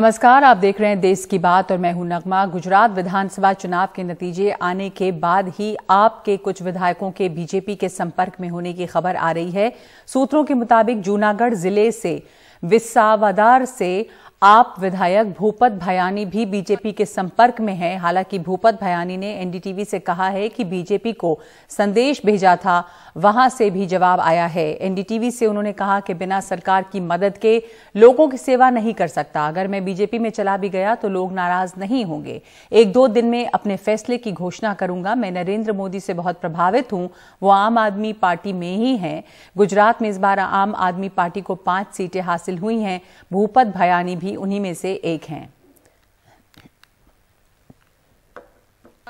नमस्कार आप देख रहे हैं देश की बात और मैं हूं नगमा गुजरात विधानसभा चुनाव के नतीजे आने के बाद ही आपके कुछ विधायकों के बीजेपी के संपर्क में होने की खबर आ रही है सूत्रों के मुताबिक जूनागढ़ जिले से विसावदार से आप विधायक भूपत भयानी भी बीजेपी के संपर्क में हैं हालांकि भूपत भयानी ने एनडीटीवी से कहा है कि बीजेपी को संदेश भेजा था वहां से भी जवाब आया है एनडीटीवी से उन्होंने कहा कि बिना सरकार की मदद के लोगों की सेवा नहीं कर सकता अगर मैं बीजेपी में चला भी गया तो लोग नाराज नहीं होंगे एक दो दिन में अपने फैसले की घोषणा करूंगा मैं नरेंद्र मोदी से बहुत प्रभावित हूं वो आम आदमी पार्टी में ही है गुजरात में इस बार आम आदमी पार्टी को पांच सीटें हासिल हुई हैं भूपत भयानी भी भी उन्हीं में से एक हैं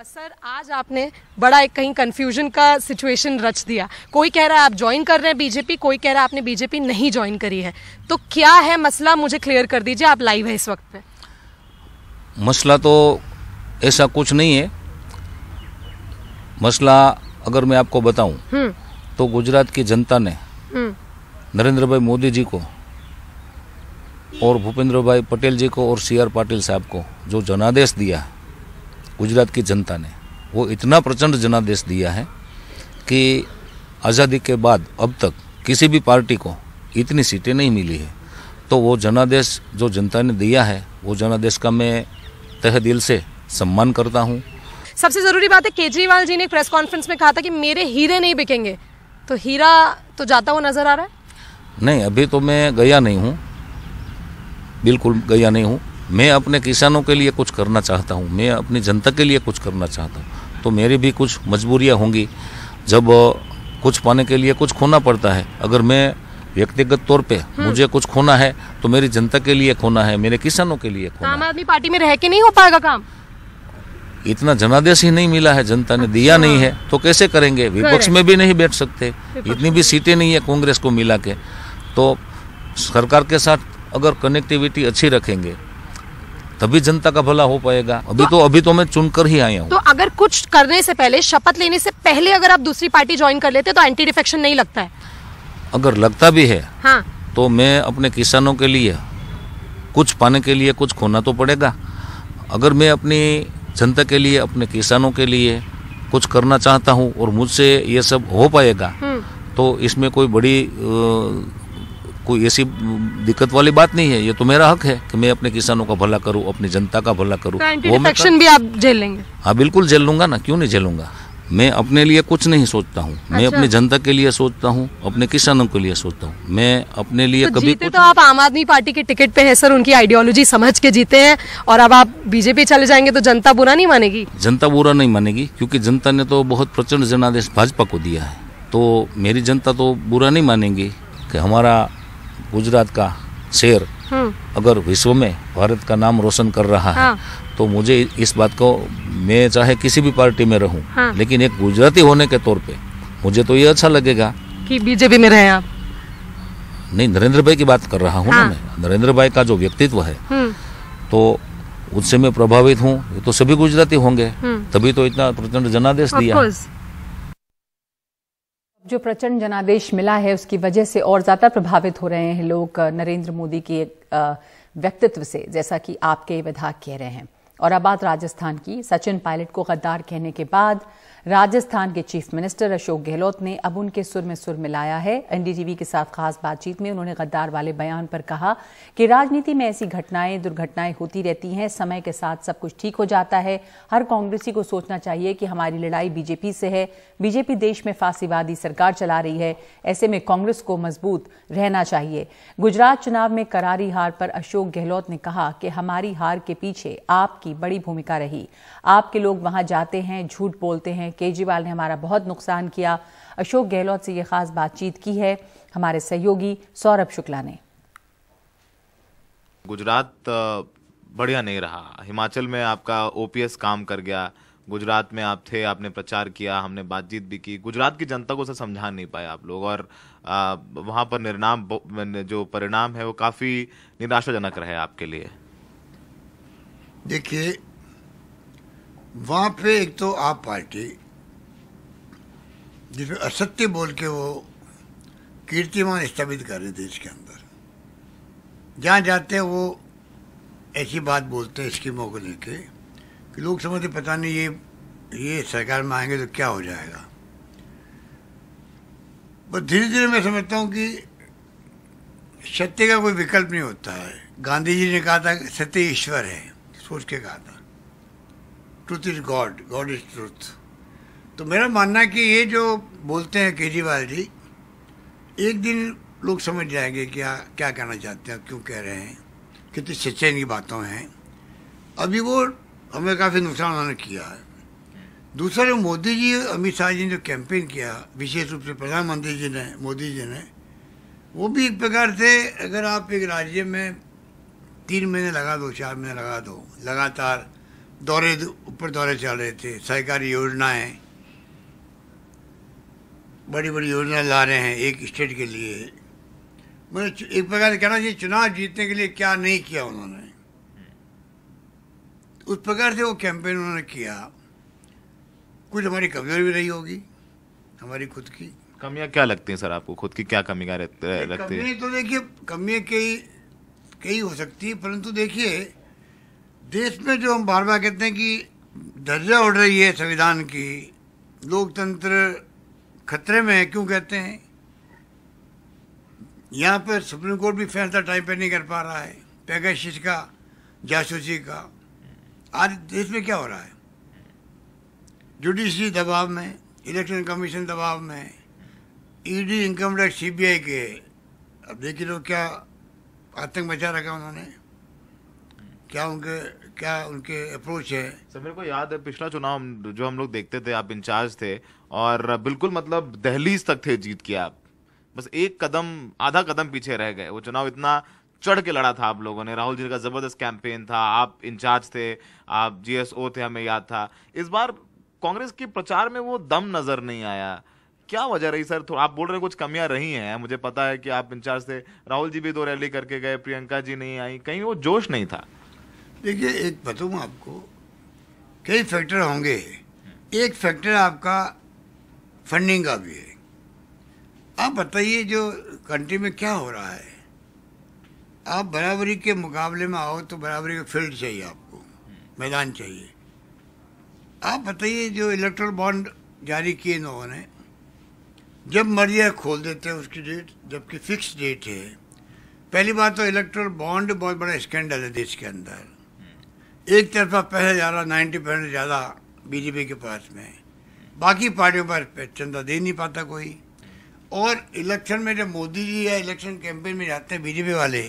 सर आज आपने बड़ा एक कहीं कंफ्यूजन का सिचुएशन रच दिया कोई कह रहा है आप ज्वाइन कर रहे हैं बीजेपी कोई कह रहा है आपने बीजेपी नहीं ज्वाइन करी है तो क्या है मसला मुझे क्लियर कर दीजिए आप लाइव है इस वक्त पे मसला तो ऐसा कुछ नहीं है मसला अगर मैं आपको बताऊं हम्म। तो गुजरात की जनता ने हम्म। नरेंद्र भाई मोदी जी को और भूपेंद्र भाई पटेल जी को और सी आर पाटिल साहब को जो जनादेश दिया गुजरात की जनता ने वो इतना प्रचंड जनादेश दिया है कि आज़ादी के बाद अब तक किसी भी पार्टी को इतनी सीटें नहीं मिली है तो वो जनादेश जो जनता ने दिया है वो जनादेश का मैं तह दिल से सम्मान करता हूँ सबसे ज़रूरी बात है केजरीवाल जी ने एक प्रेस कॉन्फ्रेंस में कहा था कि मेरे हीरे नहीं बिकेंगे तो हीरा तो जाता हुआ नज़र आ रहा है नहीं अभी तो मैं गया नहीं हूँ बिल्कुल गया नहीं हूँ मैं अपने किसानों के लिए कुछ करना चाहता हूँ मैं अपनी जनता के लिए कुछ करना चाहता हूँ तो मेरी भी कुछ मजबूरियाँ होंगी जब कुछ पाने के लिए कुछ खोना पड़ता है अगर मैं व्यक्तिगत तौर पे हम्म। मुझे कुछ खोना है तो मेरी जनता के लिए खोना है मेरे किसानों के लिए खोना आम आदमी पार्टी में रह के नहीं हो पाएगा काम इतना जनादेश ही नहीं मिला है जनता ने दिया अच्छा। नहीं है तो कैसे करेंगे विपक्ष में भी नहीं बैठ सकते इतनी भी सीटें नहीं है कांग्रेस को मिला के तो सरकार के साथ अगर कनेक्टिविटी अच्छी रखेंगे तभी जनता का भला हो पाएगा अभी तो, तो अभी तो मैं चुनकर ही आया हूँ तो अगर कुछ करने से पहले शपथ लेने से पहले अगर आप दूसरी पार्टी ज्वाइन कर लेते तो एंटी डिफेक्शन नहीं लगता है अगर लगता भी है हाँ। तो मैं अपने किसानों के लिए कुछ पाने के लिए कुछ खोना तो पड़ेगा अगर मैं अपनी जनता के लिए अपने किसानों के लिए कुछ करना चाहता हूँ और मुझसे ये सब हो पाएगा हम्म। तो इसमें कोई बड़ी कोई ऐसी दिक्कत वाली बात नहीं है ये तो मेरा हक है कि मैं अपने किसानों का भला करूँ अपनी जनता का भला करूँ वो मैं भी आप झेलेंगे हाँ बिल्कुल झेल लूंगा ना क्यों नहीं झेलूंगा मैं अपने लिए कुछ नहीं सोचता हूँ अच्छा। मैं अपनी जनता के लिए सोचता हूँ अपने किसानों के लिए सोचता हूँ मैं अपने लिए तो कभी जीते तो आप आम आदमी पार्टी के टिकट पे है सर उनकी आइडियोलॉजी समझ के जीते हैं और अब आप बीजेपी चले जाएंगे तो जनता बुरा नहीं मानेगी जनता बुरा नहीं मानेगी क्योंकि जनता ने तो बहुत प्रचंड जनादेश भाजपा को दिया है तो मेरी जनता तो बुरा नहीं मानेगी कि हमारा गुजरात का शेर हम्म। अगर विश्व में भारत का नाम रोशन कर रहा है हाँ। तो मुझे इस बात को मैं चाहे किसी भी पार्टी में रहूं हाँ। लेकिन एक गुजराती होने के तौर पे मुझे तो ये अच्छा लगेगा कि बीजेपी में रहे आप नहीं नरेंद्र भाई की बात कर रहा हूँ हाँ। ना मैं नरेंद्र भाई का जो व्यक्तित्व है हम्म। तो उससे मैं प्रभावित हूँ तो सभी गुजराती होंगे हम्म। तभी तो इतना प्रचंड जनादेश दिया जो प्रचंड जनादेश मिला है उसकी वजह से और ज्यादा प्रभावित हो रहे हैं लोग नरेंद्र मोदी के व्यक्तित्व से जैसा कि आपके विधायक कह रहे हैं और अब बात राजस्थान की सचिन पायलट को गद्दार कहने के बाद राजस्थान के चीफ मिनिस्टर अशोक गहलोत ने अब उनके सुर में सुर मिलाया है एनडीटीवी के साथ खास बातचीत में उन्होंने गद्दार वाले बयान पर कहा कि राजनीति में ऐसी घटनाएं दुर्घटनाएं होती रहती हैं समय के साथ सब कुछ ठीक हो जाता है हर कांग्रेसी को सोचना चाहिए कि हमारी लड़ाई बीजेपी से है बीजेपी देश में फांसीवादी सरकार चला रही है ऐसे में कांग्रेस को मजबूत रहना चाहिए गुजरात चुनाव में करारी हार पर अशोक गहलोत ने कहा कि हमारी हार के पीछे आपकी बड़ी भूमिका रही आपके लोग वहां जाते हैं झूठ बोलते हैं केजरीवाल ने हमारा बहुत नुकसान किया अशोक गहलोत से ये खास बातचीत की है हमारे सहयोगी सौरभ शुक्ला ने गुजरात बढ़िया नहीं रहा हिमाचल में आपका ओपीएस काम कर गया गुजरात में आप थे आपने प्रचार किया हमने बातचीत भी की गुजरात की जनता को उसे समझा नहीं पाए आप लोग और आ, वहाँ पर निर्णाम जो परिणाम है वो काफ़ी निराशाजनक रहे आपके लिए देखिए वहाँ पे एक तो आप पार्टी जिसमें असत्य बोल के वो कीर्तिमान स्थापित कर रहे देश के अंदर जहाँ जाते हैं वो ऐसी बात बोलते हैं स्कीमों को लेके कि लोग समझते पता नहीं ये ये सरकार में आएंगे तो क्या हो जाएगा बस धीरे धीरे मैं समझता हूँ कि सत्य का कोई विकल्प नहीं होता है गांधी जी ने कहा था सत्य ईश्वर है सोच के कहा था truth is God God is truth तो मेरा मानना है कि ये जो बोलते हैं केजरीवाल जी एक दिन लोग समझ जाएंगे क्या क्या कहना चाहते हैं क्यों कह रहे हैं कितनी सच्चाई की बातों हैं अभी वो हमें काफ़ी नुकसान उन्होंने किया है दूसरा जो मोदी जी अमित शाह जी ने जो कैंपेन किया विशेष रूप से प्रधानमंत्री जी ने मोदी जी ने वो भी एक प्रकार से अगर आप एक राज्य में तीन महीने लगा दो चार महीने लगा दो लगातार दौरे ऊपर दौरे चल रहे थे सरकारी योजनाएं बड़ी बड़ी योजना ला रहे हैं एक स्टेट के लिए मैं एक प्रकार से कहना चाहिए चुनाव जीतने के लिए क्या नहीं किया उन्होंने उस प्रकार से वो कैंपेन उन्होंने किया कुछ हमारी कमजोरी भी रही होगी हमारी खुद की कमियां क्या लगती हैं सर आपको खुद की क्या कमियां लगती है तो देखिए कमियां कई कई हो सकती है परंतु देखिए देश में जो हम बार बार कहते हैं कि दर्जा उड़ रही है संविधान की लोकतंत्र खतरे में है क्यों कहते हैं यहाँ पर सुप्रीम कोर्ट भी फैसला टाइम पे नहीं कर पा रहा है पैकेज का जासूसी का आज देश में क्या हो रहा है जुडिशरी दबाव में इलेक्शन कमीशन दबाव में ईडी इनकम टैक्स सीबीआई के अब देखिए लोग तो क्या आतंक मचा रखा उन्होंने क्या उनके क्या उनके अप्रोच है सर मेरे को याद है पिछला चुनाव जो हम लोग देखते थे आप इंचार्ज थे और बिल्कुल मतलब दहलीज तक थे जीत के आप बस एक कदम आधा कदम पीछे रह गए वो चुनाव इतना चढ़ के लड़ा था आप लोगों ने राहुल जी का जबरदस्त कैंपेन था आप इंचार्ज थे आप जीएसओ थे हमें याद था इस बार कांग्रेस के प्रचार में वो दम नजर नहीं आया क्या वजह रही सर तो आप बोल रहे कुछ कमियां रही हैं मुझे पता है कि आप इंचार्ज थे राहुल जी भी दो रैली करके गए प्रियंका जी नहीं आई कहीं वो जोश नहीं था देखिए एक बताऊँ आपको कई फैक्टर होंगे एक फैक्टर आपका फंडिंग का भी है आप बताइए जो कंट्री में क्या हो रहा है आप बराबरी के मुकाबले में आओ तो बराबरी का फील्ड चाहिए आपको मैदान चाहिए आप बताइए जो इलेक्ट्रल बॉन्ड जारी किए इन लोगों ने जब मर्जी खोल देते हैं उसकी डेट जबकि फिक्स डेट है पहली बात तो इलेक्ट्रल बॉन्ड बहुत बड़ा स्कैंडल है देश के अंदर एक तरफा पैसा जा रहा नाइन्टी परसेंट ज़्यादा बीजेपी के पास में बाकी पार्टियों पर चंदा दे नहीं पाता कोई और इलेक्शन में जब मोदी जी या इलेक्शन कैंपेन में जाते हैं बीजेपी वाले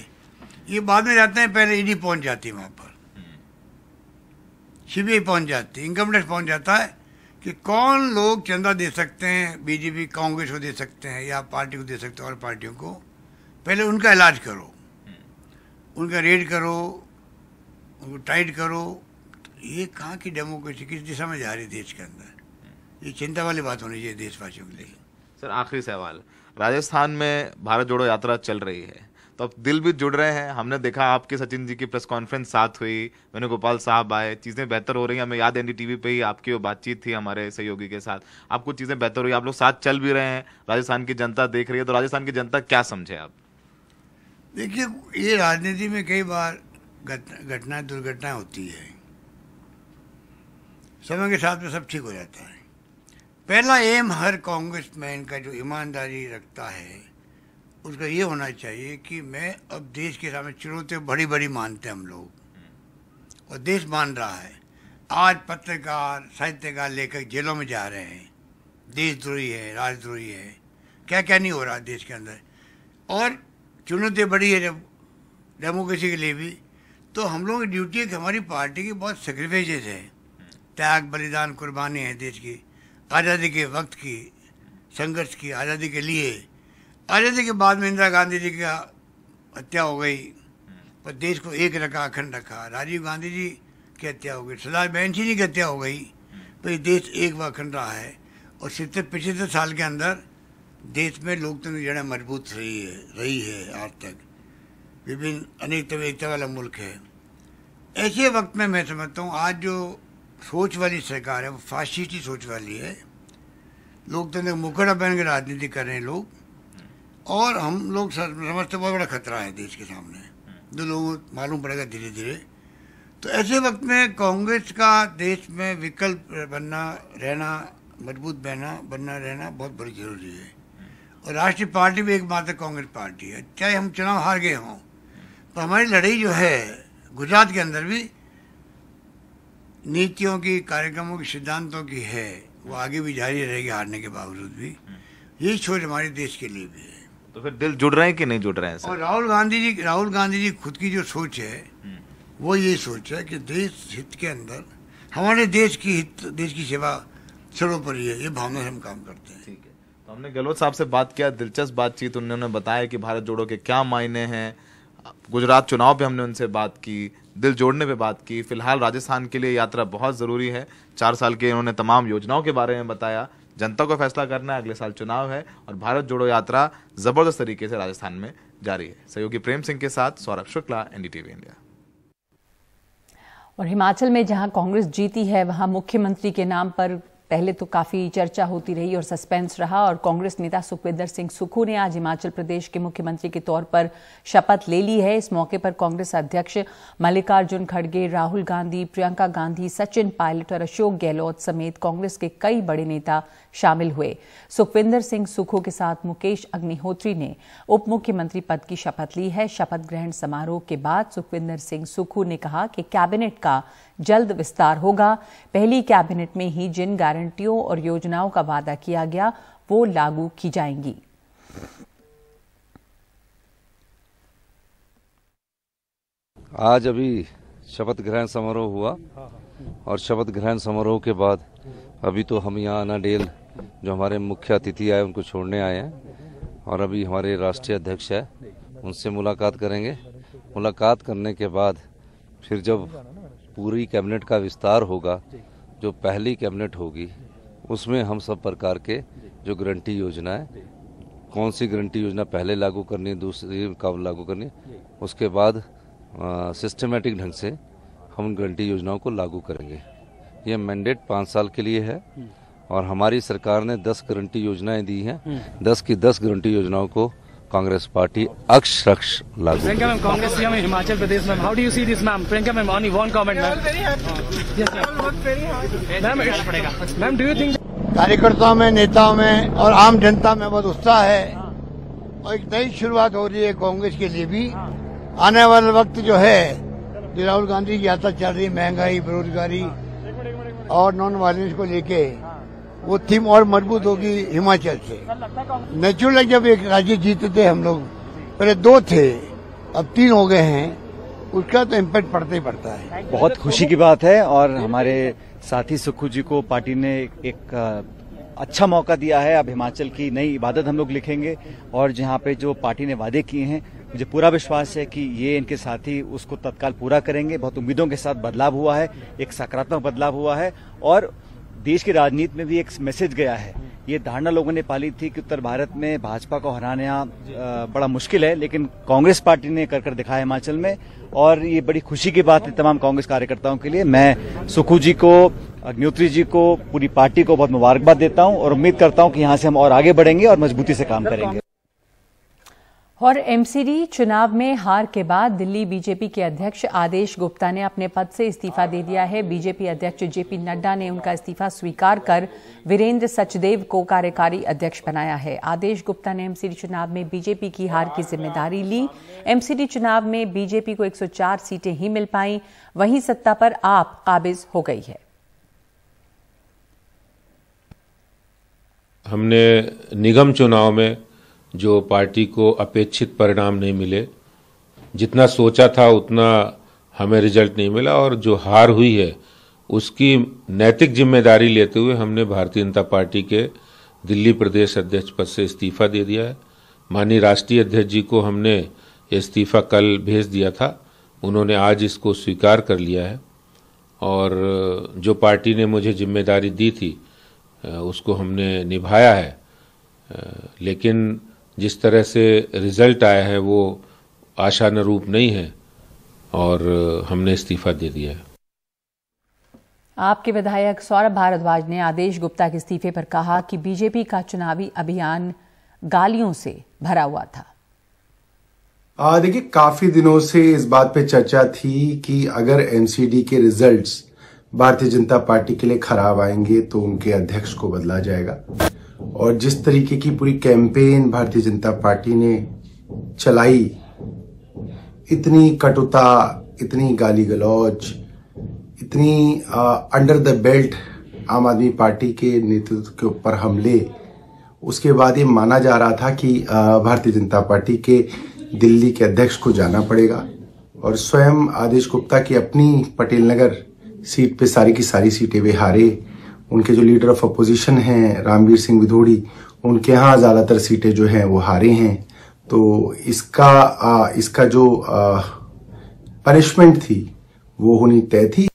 ये बाद में जाते हैं पहले ईडी e पहुंच जाती है वहाँ पर सीबीआई पहुंच जाती है इनकम टैक्स पहुंच जाता है कि कौन लोग चंदा दे सकते हैं बीजेपी कांग्रेस को दे सकते हैं या पार्टी को दे सकते हैं और पार्टियों को पहले उनका इलाज करो उनका रेड करो उनको टाइट करो ये कहाँ की डेमोक्रेसी किस दिशा में जा रही है देश के अंदर ये चिंता वाली बात होनी चाहिए देशवासियों के लिए सर आखिरी सवाल राजस्थान में भारत जोड़ो यात्रा चल रही है तो अब दिल भी जुड़ रहे हैं हमने देखा आपके सचिन जी की प्रेस कॉन्फ्रेंस साथ हुई मैंने गोपाल साहब आए चीज़ें बेहतर हो रही हैं हमें याद एन टी पे ही आपकी वो बातचीत थी हमारे सहयोगी के साथ आपको चीज़ें बेहतर हुई आप लोग साथ चल भी रहे हैं राजस्थान की जनता देख रही है तो राजस्थान की जनता क्या समझे आप देखिए ये राजनीति में कई बार घटना दुर्घटना होती है समय के साथ में सब ठीक हो जाता है पहला एम हर कांग्रेस मैन का जो ईमानदारी रखता है उसका ये होना चाहिए कि मैं अब देश के सामने चुनौतियाँ बड़ी बड़ी मानते हैं हम लोग और देश मान रहा है आज पत्रकार साहित्यकार लेखक जेलों में जा रहे हैं देशद्रोही है राजद्रोही है क्या क्या नहीं हो रहा देश के अंदर और चुनौतियाँ बड़ी है जब डेमोक्रेसी के लिए भी तो हम लोग की ड्यूटी है कि हमारी पार्टी की बहुत सेक्रीफाइसेज है त्याग बलिदान कुर्बानी है देश की आज़ादी के वक्त की संघर्ष की आज़ादी के लिए आज़ादी के बाद में इंदिरा गांधी जी का हत्या हो गई पर देश को एक रखा अखंड रखा राजीव गांधी जी की हत्या हो गई सरदार बहन जी की हत्या हो गई तो ये देश एक व अखंड रहा है और सितर पिछहत्तर साल के अंदर देश में लोकतंत्र जड़ा मजबूत रही है रही है आज तक विभिन्न अनेक तब एकता वाला मुल्क है ऐसे वक्त में मैं समझता हूँ आज जो सोच वाली सरकार है वो फासिस्टी सोच वाली है लोकतंत्र मुखड़ा पहन के राजनीति कर रहे हैं लोग और हम लोग समझते बहुत बड़ा खतरा है देश के सामने जो लोगों को मालूम पड़ेगा धीरे धीरे तो ऐसे वक्त में कांग्रेस का देश में विकल्प बनना रहना मजबूत बहना बनना रहना बहुत बड़ी जरूरी है और राष्ट्रीय पार्टी भी एकमात्र कांग्रेस पार्टी है चाहे हम चुनाव हार गए हों पर हमारी लड़ाई जो है गुजरात के अंदर भी नीतियों की कार्यक्रमों की सिद्धांतों की है वो आगे भी जारी रहेगी हारने के बावजूद भी हम्म। यही सोच हमारे देश के लिए भी है तो फिर दिल जुड़ रहे हैं कि नहीं जुड़ रहे हैं और राहुल गांधी जी राहुल गांधी जी खुद की जो सोच है हम्म। वो ये सोच है कि देश हित के अंदर हमारे देश की हित देश की सेवा सर्वोपरि है ये भावना हम काम करते हैं ठीक है तो हमने गहलोत साहब से बात किया दिलचस्प बातचीत उन्होंने बताया कि भारत जोड़ो के क्या मायने हैं गुजरात चुनाव पे हमने उनसे बात की दिल जोड़ने पे बात की फिलहाल राजस्थान के लिए यात्रा बहुत ज़रूरी है चार साल के इन्होंने तमाम योजनाओं के बारे में बताया जनता को फैसला करना है अगले साल चुनाव है और भारत जोड़ो यात्रा ज़बरदस्त तरीके से राजस्थान में जारी है सहयोगी प्रेम सिंह के साथ सौरभ शुक्ला एनडीटीवी इंडिया और हिमाचल में जहां कांग्रेस जीती है वहां मुख्यमंत्री के नाम पर पहले तो काफ़ी चर्चा होती रही और सस्पेंस रहा और कांग्रेस नेता सुखविंदर सिंह सुखू ने आज हिमाचल प्रदेश के मुख्यमंत्री के तौर पर शपथ ले ली है इस मौके पर कांग्रेस अध्यक्ष मल्लिकार्जुन खड़गे राहुल गांधी प्रियंका गांधी सचिन पायलट और अशोक गहलोत समेत कांग्रेस के कई बड़े नेता शामिल हुए सुखविंदर सिंह सुखू के साथ मुकेश अग्निहोत्री ने उप मुख्यमंत्री पद की शपथ ली है शपथ ग्रहण समारोह के बाद सुखविंदर सिंह सुखू ने कहा कि कैबिनेट का जल्द विस्तार होगा पहली कैबिनेट में ही जिन गारंटियों और योजनाओं का वादा किया गया वो लागू की जाएंगी आज अभी शपथ ग्रहण समारोह हुआ और शपथ ग्रहण समारोह के बाद अभी तो हम यहाँ अनाडेल जो हमारे मुख्य अतिथि आए उनको छोड़ने आए हैं और अभी हमारे राष्ट्रीय अध्यक्ष है उनसे मुलाकात करेंगे मुलाकात करने के बाद फिर जब पूरी कैबिनेट का विस्तार होगा जो पहली कैबिनेट होगी उसमें हम सब प्रकार के जो गारंटी योजनाएं कौन सी गारंटी योजना पहले लागू करनी है दूसरी कब लागू करनी है उसके बाद सिस्टमेटिक ढंग से हम गारंटी योजनाओं को लागू करेंगे ये मैंडेट पाँच साल के लिए है हम्म। और हमारी सरकार ने दस गारंटी योजनाएं दी हैं हम्म। दस की दस गारंटी योजनाओं को कांग्रेस पार्टी अक्ष रक्ष लागू कांग्रेस हिमाचल प्रदेश में how do you see this ma'am Priyanka ma'am on one ma'am ma'am do you think कार्यकर्ताओं में नेताओं में और आम जनता में बहुत उत्साह है और एक नई शुरुआत हो रही है कांग्रेस के लिए भी आने वाला वक्त जो है जो राहुल गांधी की यात्रा चल रही महंगाई बेरोजगारी और नॉन वायलेंस को लेके वो टीम और मजबूत होगी हिमाचल से नेचुरल जब एक राज्य जीतते हम लोग पहले दो थे अब तीन हो गए हैं उसका तो इम्पैक्ट पड़ता ही पड़ता है बहुत खुशी की बात है और हमारे साथी सुखू जी को पार्टी ने एक अच्छा मौका दिया है अब हिमाचल की नई इबादत हम लोग लिखेंगे और जहाँ पे जो पार्टी ने वादे किए हैं मुझे पूरा विश्वास है कि ये इनके साथी उसको तत्काल पूरा करेंगे बहुत उम्मीदों के साथ बदलाव हुआ है एक सकारात्मक बदलाव हुआ है और देश की राजनीति में भी एक मैसेज गया है ये धारणा लोगों ने पाली थी कि उत्तर भारत में भाजपा को हराना बड़ा मुश्किल है लेकिन कांग्रेस पार्टी ने कर कर दिखाया हिमाचल में और ये बड़ी खुशी की बात है तमाम कांग्रेस कार्यकर्ताओं के लिए मैं सुखू जी को अग्नोत्री जी को पूरी पार्टी को बहुत मुबारकबाद देता हूँ और उम्मीद करता हूँ कि यहाँ से हम और आगे बढ़ेंगे और मजबूती से काम करेंगे और एमसीडी चुनाव में हार के बाद दिल्ली बीजेपी के अध्यक्ष आदेश गुप्ता ने अपने पद से इस्तीफा दे दिया है बीजेपी अध्यक्ष जेपी नड्डा ने उनका इस्तीफा स्वीकार कर वीरेंद्र सचदेव को कार्यकारी अध्यक्ष बनाया है आदेश गुप्ता ने एमसीडी चुनाव में बीजेपी की हार की जिम्मेदारी ली एमसीडी चुनाव में बीजेपी को 104 सीटें ही मिल पाई वहीं सत्ता पर आप काबिज हो गई है हमने निगम चुनाव में जो पार्टी को अपेक्षित परिणाम नहीं मिले जितना सोचा था उतना हमें रिजल्ट नहीं मिला और जो हार हुई है उसकी नैतिक जिम्मेदारी लेते हुए हमने भारतीय जनता पार्टी के दिल्ली प्रदेश अध्यक्ष पद से इस्तीफा दे दिया है माननीय राष्ट्रीय अध्यक्ष जी को हमने इस्तीफा कल भेज दिया था उन्होंने आज इसको स्वीकार कर लिया है और जो पार्टी ने मुझे जिम्मेदारी दी थी उसको हमने निभाया है लेकिन जिस तरह से रिजल्ट आया है वो आशानुरूप नहीं है और हमने इस्तीफा दे दिया है आपके विधायक सौरभ भारद्वाज ने आदेश गुप्ता के इस्तीफे पर कहा कि बीजेपी का चुनावी अभियान गालियों से भरा हुआ था देखिए काफी दिनों से इस बात पे चर्चा थी कि अगर एनसीडी के रिजल्ट्स भारतीय जनता पार्टी के लिए खराब आएंगे तो उनके अध्यक्ष को बदला जाएगा और जिस तरीके की पूरी कैंपेन भारतीय जनता पार्टी ने चलाई इतनी कटुता इतनी गाली गलौज इतनी अंडर द बेल्ट आम आदमी पार्टी के नेतृत्व के ऊपर हमले उसके बाद ये माना जा रहा था कि भारतीय जनता पार्टी के दिल्ली के अध्यक्ष को जाना पड़ेगा और स्वयं आदेश गुप्ता की अपनी पटेल नगर सीट पे सारी की सारी सीटें वे हारे उनके जो लीडर ऑफ अपोजिशन हैं रामवीर सिंह विधोड़ी उनके यहाँ ज़्यादातर सीटें जो हैं वो हारे हैं तो इसका आ, इसका जो पनिशमेंट थी वो होनी तय थी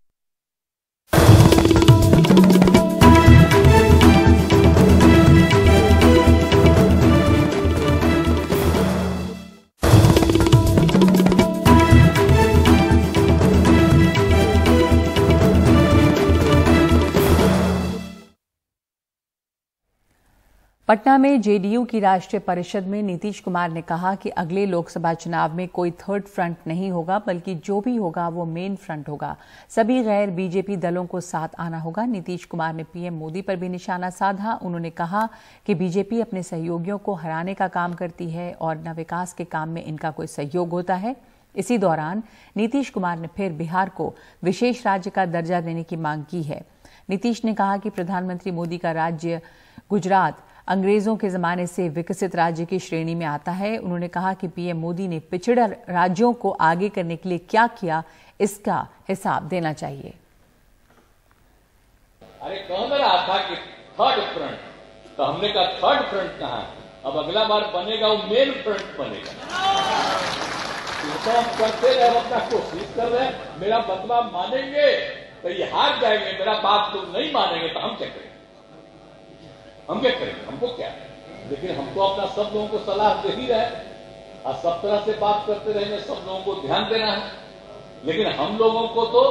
पटना में जेडीयू की राष्ट्रीय परिषद में नीतीश कुमार ने कहा कि अगले लोकसभा चुनाव में कोई थर्ड फ्रंट नहीं होगा बल्कि जो भी होगा वो मेन फ्रंट होगा सभी गैर बीजेपी दलों को साथ आना होगा नीतीश कुमार ने पीएम मोदी पर भी निशाना साधा उन्होंने कहा कि बीजेपी अपने सहयोगियों को हराने का काम करती है और न विकास के काम में इनका कोई सहयोग होता है इसी दौरान नीतीश कुमार ने फिर बिहार को विशेष राज्य का दर्जा देने की मांग की है नीतीश ने कहा कि प्रधानमंत्री मोदी का राज्य गुजरात अंग्रेजों के जमाने से विकसित राज्य की श्रेणी में आता है उन्होंने कहा कि पीएम मोदी ने पिछड़ा राज्यों को आगे करने के लिए क्या किया इसका हिसाब देना चाहिए अरे कौन रहा था कि थर्ड फ्रंट तो हमने कहा थर्ड फ्रंट कहा अब अगला बार बनेगा वो मेन फ्रंट बनेगा तो हम करते रहे अपना कोशिश कर रहे मेरा बदलाव मतलब मानेंगे तो ये हार जाएंगे मेरा बाप तुम तो नहीं मानेंगे तो हम करेंगे हम क्या करेंगे हमको क्या लेकिन हम तो अपना सब लोगों को सलाह दे ही रहे और सब तरह से बात करते रहेंगे सब लोगों को ध्यान देना है लेकिन हम लोगों को तो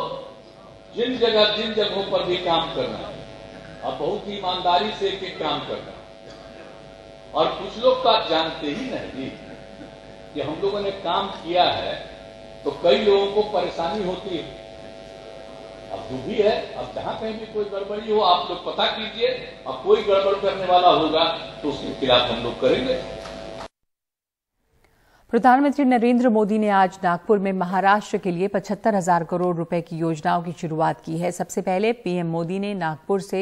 जिन जगह जिन जगहों पर भी काम करना है और बहुत ही ईमानदारी से एक एक काम करना है और कुछ लोग तो आप जानते ही नहीं कि हम लोगों ने काम किया है तो कई लोगों को परेशानी होती है अब भी है अब जहां कहीं भी कोई गड़बड़ी हो आप लोग पता कीजिए अब कोई गड़बड़ करने वाला होगा तो उसके खिलाफ हम लोग करेंगे प्रधानमंत्री नरेंद्र मोदी ने आज नागपुर में महाराष्ट्र के लिए पचहत्तर हजार करोड़ रुपए की योजनाओं की शुरुआत की है सबसे पहले पीएम मोदी ने नागपुर से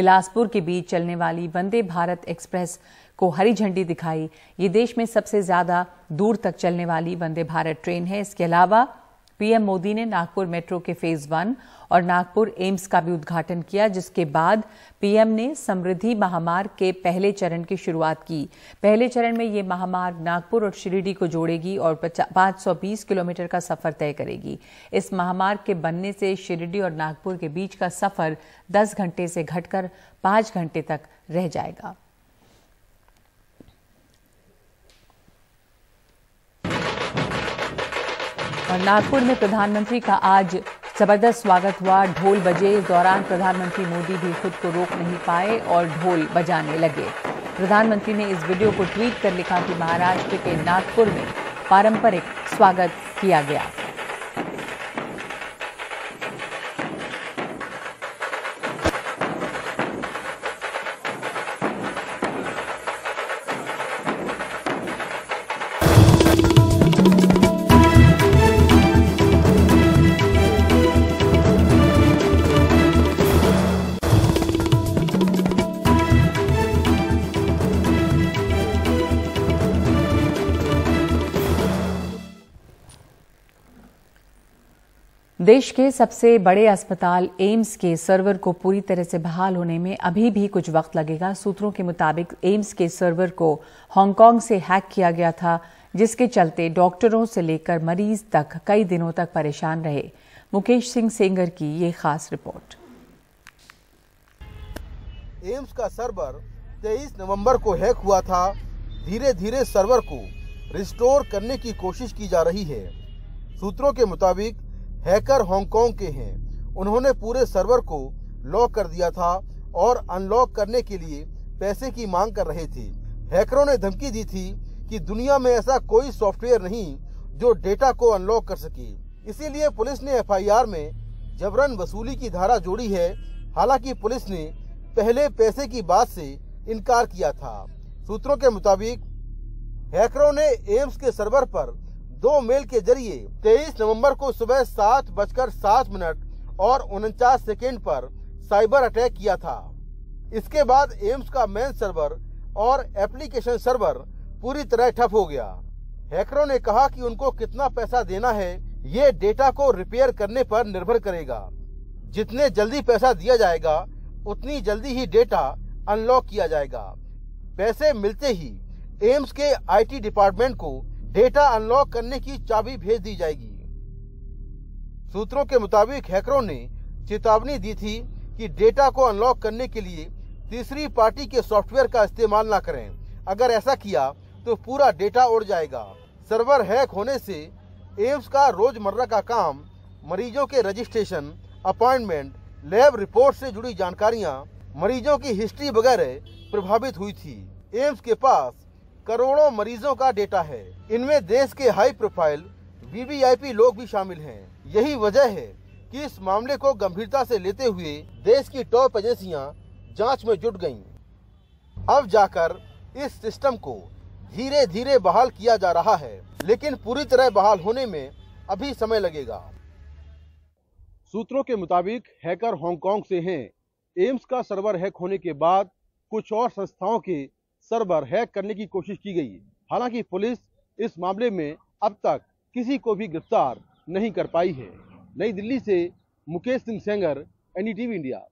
बिलासपुर के बीच चलने वाली वंदे भारत एक्सप्रेस को हरी झंडी दिखाई ये देश में सबसे ज्यादा दूर तक चलने वाली वंदे भारत ट्रेन है इसके अलावा पीएम मोदी ने नागपुर मेट्रो के फेज वन और नागपुर एम्स का भी उद्घाटन किया जिसके बाद पीएम ने समृद्धि महामार्ग के पहले चरण की शुरुआत की पहले चरण में ये महामार्ग नागपुर और शिरडी को जोड़ेगी और 520 किलोमीटर का सफर तय करेगी इस महामार्ग के बनने से शिरडी और नागपुर के बीच का सफर 10 घंटे से घटकर 5 घंटे तक रह जाएगा और नागपुर में प्रधानमंत्री का आज जबरदस्त स्वागत हुआ ढोल बजे इस दौरान प्रधानमंत्री मोदी भी खुद को रोक नहीं पाए और ढोल बजाने लगे प्रधानमंत्री ने इस वीडियो को ट्वीट कर लिखा कि महाराष्ट्र के नागपुर में पारंपरिक स्वागत किया गया देश के सबसे बड़े अस्पताल एम्स के सर्वर को पूरी तरह से बहाल होने में अभी भी कुछ वक्त लगेगा सूत्रों के मुताबिक एम्स के सर्वर को हांगकांग से हैक किया गया था जिसके चलते डॉक्टरों से लेकर मरीज तक कई दिनों तक परेशान रहे मुकेश सिंह सेंगर की ये खास रिपोर्ट एम्स का सर्वर 23 नवंबर को हैक हुआ था धीरे धीरे सर्वर को रिस्टोर करने की कोशिश की जा रही है सूत्रों के मुताबिक हैकर हांगकांग के हैं उन्होंने पूरे सर्वर को लॉक कर दिया था और अनलॉक करने के लिए पैसे की मांग कर रहे थे हैकरों ने धमकी दी थी कि दुनिया में ऐसा कोई सॉफ्टवेयर नहीं जो डेटा को अनलॉक कर सके इसीलिए पुलिस ने एफआईआर में जबरन वसूली की धारा जोड़ी है हालांकि पुलिस ने पहले पैसे की बात से इनकार किया था सूत्रों के मुताबिक हैकरों ने एम्स के सर्वर पर दो मेल के जरिए 23 नवंबर को सुबह सात बजकर सात मिनट और उनचास सेकेंड पर साइबर अटैक किया था इसके बाद एम्स का मेन सर्वर और एप्लीकेशन सर्वर पूरी तरह ठप हो गया हैकरों ने कहा कि उनको कितना पैसा देना है ये डेटा को रिपेयर करने पर निर्भर करेगा जितने जल्दी पैसा दिया जाएगा उतनी जल्दी ही डेटा अनलॉक किया जाएगा पैसे मिलते ही एम्स के आईटी डिपार्टमेंट को डेटा अनलॉक करने की चाबी भेज दी जाएगी सूत्रों के मुताबिक हैकरों ने चेतावनी दी थी कि डेटा को अनलॉक करने के लिए तीसरी पार्टी के सॉफ्टवेयर का इस्तेमाल ना करें अगर ऐसा किया तो पूरा डेटा उड़ जाएगा सर्वर हैक होने से एम्स का रोजमर्रा का काम मरीजों के रजिस्ट्रेशन अपॉइंटमेंट लैब रिपोर्ट से जुड़ी जानकारियां मरीजों की हिस्ट्री वगैरह प्रभावित हुई थी एम्स के पास करोड़ों मरीजों का डेटा है इनमें देश के हाई प्रोफाइल वीवीआईपी लोग भी शामिल हैं। यही वजह है कि इस मामले को गंभीरता से लेते हुए देश की टॉप एजेंसियां जांच में जुट गईं। अब जाकर इस सिस्टम को धीरे धीरे बहाल किया जा रहा है लेकिन पूरी तरह बहाल होने में अभी समय लगेगा सूत्रों के मुताबिक हैकर हांगकांग से हैं एम्स का सर्वर हैक होने के बाद कुछ और संस्थाओं के सर्वर हैक करने की कोशिश की गई हालांकि पुलिस इस मामले में अब तक किसी को भी गिरफ्तार नहीं कर पाई है नई दिल्ली से मुकेश सिंह सेंगर एनडीटीवी इंडिया